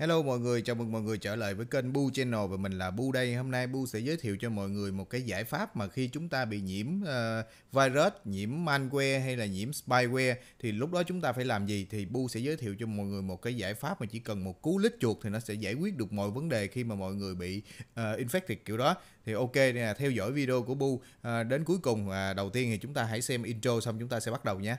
Hello mọi người, chào mừng mọi người trở lại với kênh Bu Channel và mình là Bu đây. Hôm nay Bu sẽ giới thiệu cho mọi người một cái giải pháp mà khi chúng ta bị nhiễm uh, virus, nhiễm malware hay là nhiễm spyware thì lúc đó chúng ta phải làm gì thì Bu sẽ giới thiệu cho mọi người một cái giải pháp mà chỉ cần một cú lít chuột thì nó sẽ giải quyết được mọi vấn đề khi mà mọi người bị uh, infected kiểu đó. Thì ok nè, theo dõi video của Bu uh, đến cuối cùng và uh, đầu tiên thì chúng ta hãy xem intro xong chúng ta sẽ bắt đầu nhé.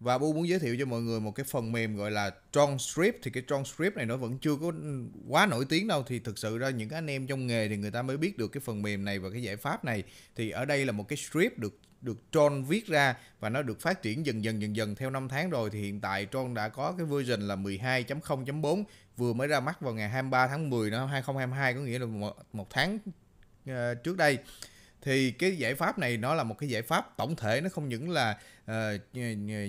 và Bu muốn giới thiệu cho mọi người một cái phần mềm gọi là Tron Transcript thì cái Tron Transcript này nó vẫn chưa có quá nổi tiếng đâu thì thực sự ra những anh em trong nghề thì người ta mới biết được cái phần mềm này và cái giải pháp này thì ở đây là một cái script được được Tron viết ra và nó được phát triển dần dần dần dần theo năm tháng rồi thì hiện tại Tron đã có cái version là 12.0.4 vừa mới ra mắt vào ngày 23 tháng 10 năm 2022 có nghĩa là một, một tháng uh, trước đây thì cái giải pháp này nó là một cái giải pháp tổng thể nó không những là uh,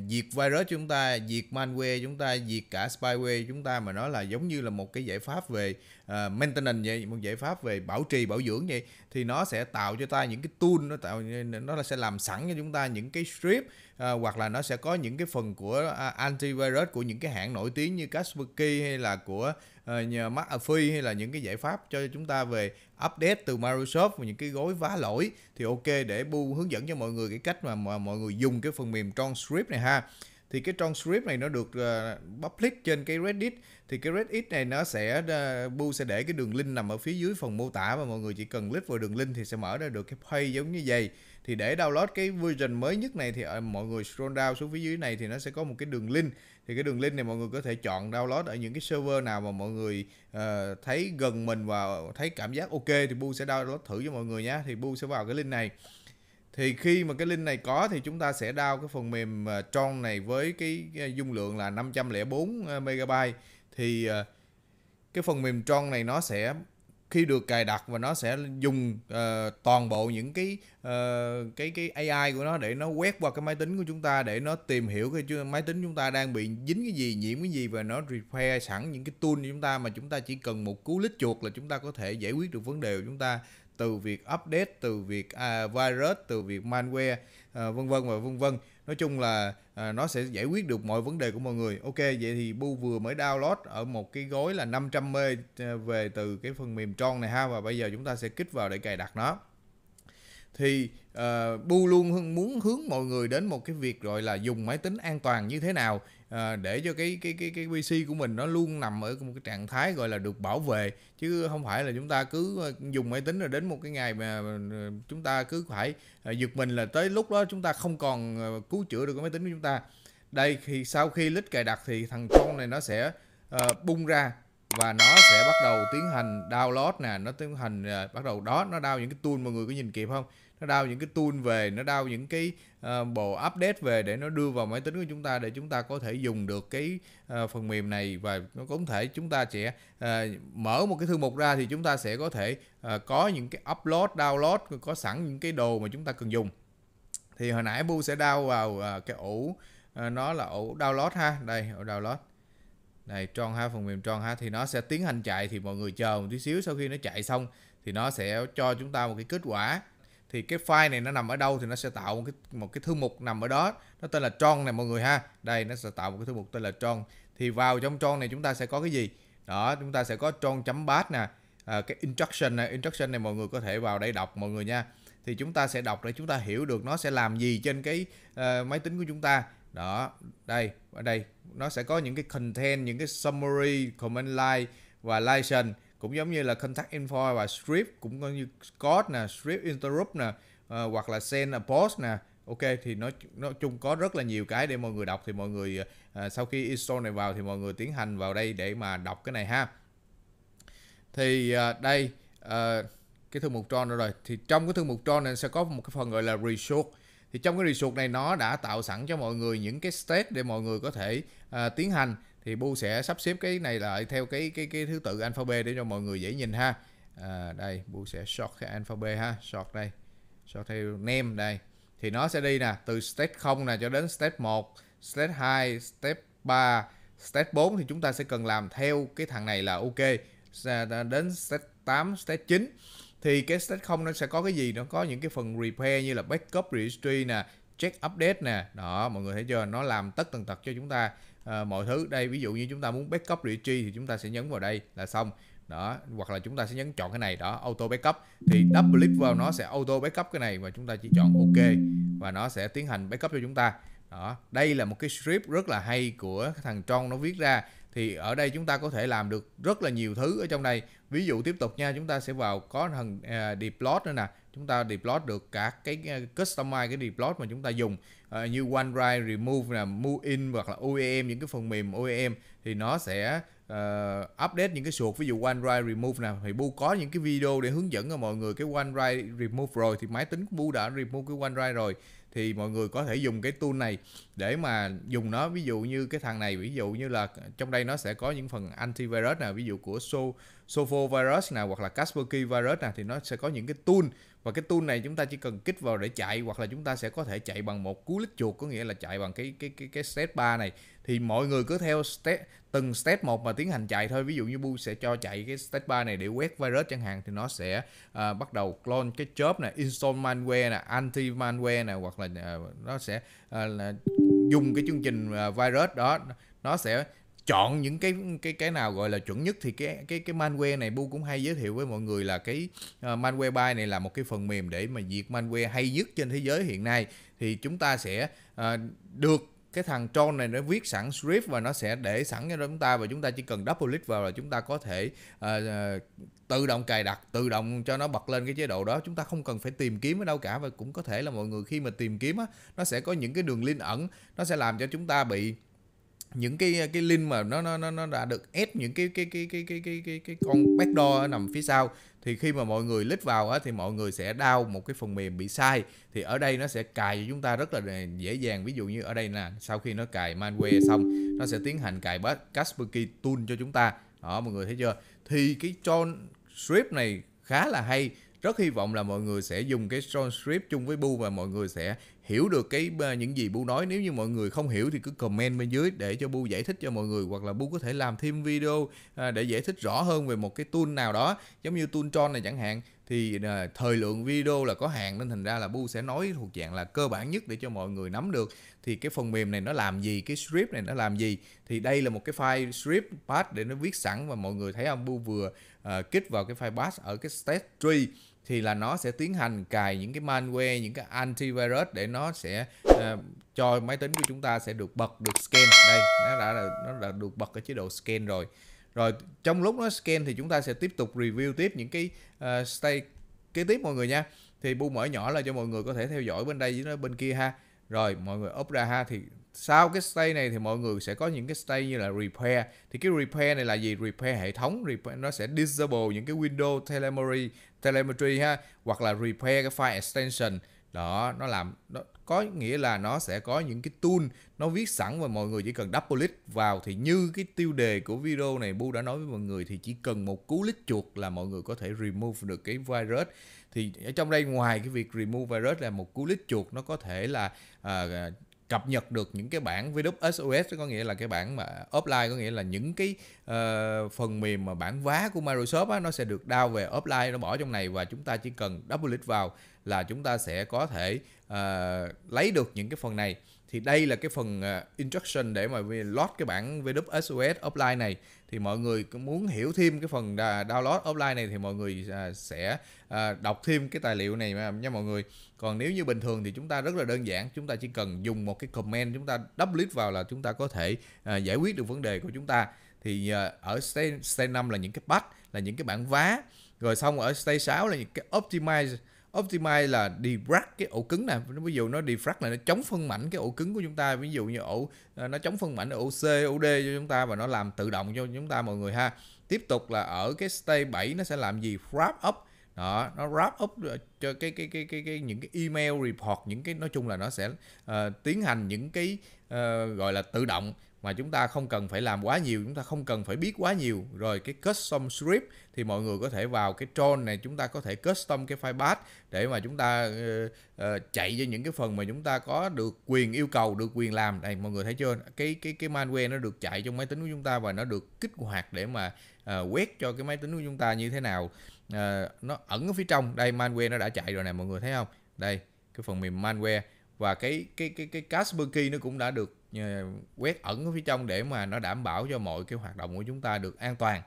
diệt virus chúng ta diệt malware chúng ta diệt cả spyware chúng ta mà nó là giống như là một cái giải pháp về uh, maintenance vậy một giải pháp về bảo trì bảo dưỡng vậy thì nó sẽ tạo cho ta những cái tool nó tạo nó sẽ làm sẵn cho chúng ta những cái strip uh, hoặc là nó sẽ có những cái phần của uh, antivirus của những cái hãng nổi tiếng như Kaspersky hay là của uh, McAfee hay là những cái giải pháp cho chúng ta về update từ Microsoft và những cái gói vá lỗi thì ok để bu hướng dẫn cho mọi người cái cách mà mọi người dùng cái phần mềm trong Script này ha thì cái transcript này nó được uh, ờ, public trên cái Reddit thì cái Reddit này nó sẽ ờ, bu sẽ để cái đường link nằm ở phía dưới phần mô tả và mọi người chỉ cần click vào đường link thì sẽ mở ra được cái page giống như vậy thì để download cái version mới nhất này thì ờ, mọi người scroll down xuống phía dưới này thì nó sẽ có một cái đường link thì cái đường link này mọi người có thể chọn download ở những cái server nào mà mọi người uh, thấy gần mình và thấy cảm giác ok thì bu sẽ download thử cho mọi người nhé thì bu sẽ vào cái link này thì khi mà cái link này có thì chúng ta sẽ đao cái phần mềm ờ, Tron này với cái dung lượng là 504 ờ, MB thì ờ, cái phần mềm Tron này nó sẽ khi được cài đặt và nó sẽ dùng uh, toàn bộ những cái uh, cái cái AI của nó để nó quét qua cái máy tính của chúng ta để nó tìm hiểu cái máy tính chúng ta đang bị dính cái gì nhiễm cái gì và nó repair sẵn những cái tool của chúng ta mà chúng ta chỉ cần một cú lít chuột là chúng ta có thể giải quyết được vấn đề của chúng ta từ việc update từ việc uh, virus từ việc malware uh, vân vân và vân vân nói chung là à, nó sẽ giải quyết được mọi vấn đề của mọi người ok vậy thì bu vừa mới download ở một cái gói là 500 mê à, về từ cái phần mềm tron này ha và bây giờ chúng ta sẽ kích vào để cài đặt nó thì uh, à, bu luôn muốn hướng mọi người đến một cái việc gọi là dùng máy tính an toàn như thế nào à, để cho cái cái cái cái PC của mình nó luôn nằm ở một cái trạng thái gọi là được bảo vệ chứ không phải là chúng ta cứ ờ, dùng máy tính rồi đến một cái ngày mà ờ, chúng ta cứ phải giật mình là tới lúc đó chúng ta không còn cứu chữa được cái máy tính của chúng ta đây khi sau khi lít cài đặt thì thằng con này nó sẽ uh, bung ra và nó sẽ bắt đầu tiến hành download nè nó tiến hành uh, bắt đầu đó nó đau những cái tool mọi người có nhìn kịp không nó đau những cái tool về nó đau những cái uh, bộ update về để nó đưa vào máy tính của chúng ta để chúng ta có thể dùng được cái uh, phần mềm này và nó cũng thể chúng ta sẽ uh, mở một cái thư mục ra thì chúng ta sẽ có thể uh, có những cái upload download có sẵn những cái đồ mà chúng ta cần dùng thì hồi nãy bu sẽ đau vào uh, cái ổ uh, nó là ổ download ha đây ổ download này tròn ha phần mềm tròn ha thì nó sẽ tiến hành chạy thì mọi người chờ một tí xíu sau khi nó chạy xong thì nó sẽ cho chúng ta một cái kết quả thì cái file này nó nằm ở đâu thì nó sẽ tạo một cái một cái thư mục nằm ở đó nó tên là tron này mọi người ha đây nó sẽ tạo một cái thư mục tên là tron thì vào trong tron này chúng ta sẽ có cái gì đó chúng ta sẽ có tron chấm bash nè à, cái instruction này instruction này mọi người có thể vào đây đọc mọi người nha thì chúng ta sẽ đọc để chúng ta hiểu được nó sẽ làm gì trên cái uh, máy tính của chúng ta đó đây ở đây nó sẽ có những cái content những cái summary comment line và license cũng giống như là contact info và strip cũng có như code nè strip interrupt nè à, hoặc là send a post nè ok thì nó nói chung có rất là nhiều cái để mọi người đọc thì mọi người à, sau khi install này vào thì mọi người tiến hành vào đây để mà đọc cái này ha thì à, đây à, cái thư mục tron rồi thì trong cái thư mục tron này sẽ có một cái phần gọi là resource thì trong cái resource này nó đã tạo sẵn cho mọi người những cái state để mọi người có thể à, tiến hành thì bu sẽ sắp xếp cái này lại theo cái cái cái thứ tự alphabet để cho mọi người dễ nhìn ha à, đây bu sẽ sort cái alphabet ha sort đây sort theo name đây thì nó sẽ đi nè từ step 0 nè cho đến step 1 step 2 step 3 step 4 thì chúng ta sẽ cần làm theo cái thằng này là ok đến step 8 step 9 thì cái step 0 nó sẽ có cái gì nó có những cái phần repair như là backup registry nè check update nè đó mọi người thấy chưa nó làm tất tần tật cho chúng ta à, mọi thứ đây ví dụ như chúng ta muốn backup directory thì chúng ta sẽ nhấn vào đây là xong đó hoặc là chúng ta sẽ nhấn chọn cái này đó auto backup thì double click vào nó sẽ auto backup cái này và chúng ta chỉ chọn ok và nó sẽ tiến hành backup cho chúng ta đó đây là một cái script rất là hay của thằng Tron nó viết ra thì ở đây chúng ta có thể làm được rất là nhiều thứ ở trong đây ví dụ tiếp tục nha chúng ta sẽ vào có thằng uh, deploy nữa nè chúng ta deploy được cả cái ờ, customize cái deploy mà chúng ta dùng à, như OneDrive Remove là Move In hoặc là OEM những cái phần mềm OEM thì nó sẽ uh, update những cái suột ví dụ OneDrive Remove nào thì Bu có những cái video để hướng dẫn cho mọi người cái OneDrive Remove rồi thì máy tính của Bu đã remove cái OneDrive rồi thì mọi người có thể dùng cái tool này để mà dùng nó ví dụ như cái thằng này ví dụ như là trong đây nó sẽ có những phần antivirus nào ví dụ của show Sovo virus nào hoặc là Kaspersky virus nào thì nó sẽ có những cái tool và cái tool này chúng ta chỉ cần kích vào để chạy hoặc là chúng ta sẽ có thể chạy bằng một cú lít chuột có nghĩa là chạy bằng cái cái cái cái step 3 này thì mọi người cứ theo step từng step một mà tiến hành chạy thôi ví dụ như bu sẽ cho chạy cái step 3 này để quét virus chẳng hạn thì nó sẽ uh, bắt đầu clone cái chớp này install malware nè anti malware nè hoặc là uh, nó sẽ uh, là dùng cái chương trình uh, virus đó nó sẽ chọn những cái cái cái nào gọi là chuẩn nhất thì cái cái cái malware này bu cũng hay giới thiệu với mọi người là cái uh, ờ, malware buy này là một cái phần mềm để mà diệt malware hay nhất trên thế giới hiện nay thì chúng ta sẽ uh, được cái thằng Tron này nó viết sẵn script và nó sẽ để sẵn cho chúng ta và chúng ta chỉ cần double click vào là chúng ta có thể uh, tự động cài đặt tự động cho nó bật lên cái chế độ đó chúng ta không cần phải tìm kiếm ở đâu cả và cũng có thể là mọi người khi mà tìm kiếm á, nó sẽ có những cái đường link ẩn nó sẽ làm cho chúng ta bị những cái cái link mà nó nó nó đã được ép những cái cái cái cái cái cái cái, cái con backdoor nằm phía sau thì khi mà mọi người click vào á, thì mọi người sẽ đau một cái phần mềm bị sai thì ở đây nó sẽ cài cho chúng ta rất là dễ dàng ví dụ như ở đây là sau khi nó cài malware xong nó sẽ tiến hành cài Kaspersky tool cho chúng ta đó mọi người thấy chưa thì cái John Strip này khá là hay rất hy vọng là mọi người sẽ dùng cái strong script chung với Bu và mọi người sẽ hiểu được cái những gì Bu nói nếu như mọi người không hiểu thì cứ comment bên dưới để cho Bu giải thích cho mọi người hoặc là Bu có thể làm thêm video à, để giải thích rõ hơn về một cái tool nào đó giống như tool Tron này chẳng hạn thì à, thời lượng video là có hạn nên thành ra là Bu sẽ nói thuộc dạng là cơ bản nhất để cho mọi người nắm được thì cái phần mềm này nó làm gì cái script này nó làm gì thì đây là một cái file script path để nó viết sẵn và mọi người thấy không Bu vừa Ờ, kích vào cái file bash ở cái state tree thì là nó sẽ tiến hành cài những cái malware những cái antivirus để nó sẽ uh, cho máy tính của chúng ta sẽ được bật được scan đây nó đã là nó đã được bật cái chế độ scan rồi rồi trong lúc nó scan thì chúng ta sẽ tiếp tục review tiếp những cái uh, ờ, stay kế tiếp mọi người nha thì bu mở nhỏ là cho mọi người có thể theo dõi bên đây với bên kia ha rồi mọi người up ra ha thì sau cái stay này thì mọi người sẽ có những cái stay như là repair thì cái repair này là gì repair hệ thống repair nó sẽ disable những cái window telemetry telemetry ha hoặc là repair cái file extension đó nó làm nó có nghĩa là nó sẽ có những cái tool nó viết sẵn và mọi người chỉ cần double click vào thì như cái tiêu đề của video này Bu đã nói với mọi người thì chỉ cần một cú click chuột là mọi người có thể remove được cái virus thì ở trong đây ngoài cái việc remove virus là một cú click chuột nó có thể là uh, cập nhật được những cái bản VDUB SOS có nghĩa là cái bản mà offline có nghĩa là những cái uh, phần mềm mà bản vá của Microsoft á, nó sẽ được đao về offline nó bỏ trong này và chúng ta chỉ cần double click vào là chúng ta sẽ có thể uh, lấy được những cái phần này thì đây là cái phần à, instruction để mà load cái bản VW SOS offline này thì mọi người muốn hiểu thêm cái phần download offline này thì mọi người à, sẽ à, đọc thêm cái tài liệu này nha mọi người còn nếu như bình thường thì chúng ta rất là đơn giản chúng ta chỉ cần dùng một cái comment chúng ta double click vào là chúng ta có thể giải quyết được vấn đề của chúng ta thì ở stage, stage 5 là những cái patch là những cái bản vá rồi xong ở stage 6 là những cái optimize optimize là defrag cái ổ cứng này ví dụ nó defrag là nó chống phân mảnh cái ổ cứng của chúng ta ví dụ như ổ ờ, nó chống phân mảnh ổ C ổ D cho chúng ta và nó làm tự động cho chúng ta mọi người ha tiếp tục là ở cái stay 7 nó sẽ làm gì wrap up đó nó wrap up ờ, cho cái cái cái cái, cái những cái email report những cái nói chung là nó sẽ uh, tiến hành những cái uh, gọi là tự động mà chúng ta không cần phải làm quá nhiều chúng ta không cần phải biết quá nhiều rồi cái custom script thì mọi người có thể vào cái tron này chúng ta có thể custom cái file path để mà chúng ta uh, uh, chạy cho những cái phần mà chúng ta có được quyền yêu cầu được quyền làm đây mọi người thấy chưa cái cái cái malware nó được chạy trong máy tính của chúng ta và nó được kích hoạt để mà uh, quét cho cái máy tính của chúng ta như thế nào uh, nó ẩn ở phía trong đây malware nó đã chạy rồi nè mọi người thấy không đây cái phần mềm malware và cái cái cái cái Casper key nó cũng đã được quét ẩn ở phía trong để mà nó đảm bảo cho mọi cái hoạt động của chúng ta được an toàn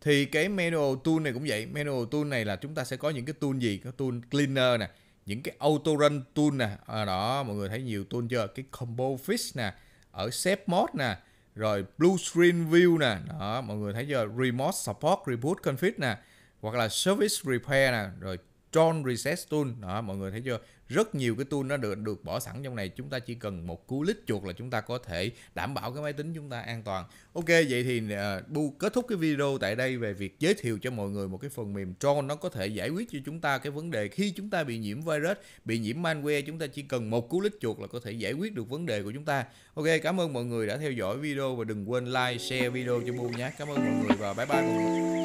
thì cái manual tool này cũng vậy manual tool này là chúng ta sẽ có những cái tool gì có tool cleaner nè những cái auto run tool nè à, đó mọi người thấy nhiều tool chưa cái combo fish nè ở shape mode nè rồi blue screen view nè đó mọi người thấy chưa remote support reboot config nè hoặc là service repair nè rồi Tron Reset Tool đó mọi người thấy chưa rất nhiều cái tool nó được được bỏ sẵn trong này chúng ta chỉ cần một cú lít chuột là chúng ta có thể đảm bảo cái máy tính chúng ta an toàn ok vậy thì uh, bu kết thúc cái video tại đây về việc giới thiệu cho mọi người một cái phần mềm Tron nó có thể giải quyết cho chúng ta cái vấn đề khi chúng ta bị nhiễm virus bị nhiễm malware chúng ta chỉ cần một cú lít chuột là có thể giải quyết được vấn đề của chúng ta ok cảm ơn mọi người đã theo dõi video và đừng quên like share video cho bu nhé cảm ơn mọi người và bye bye mọi người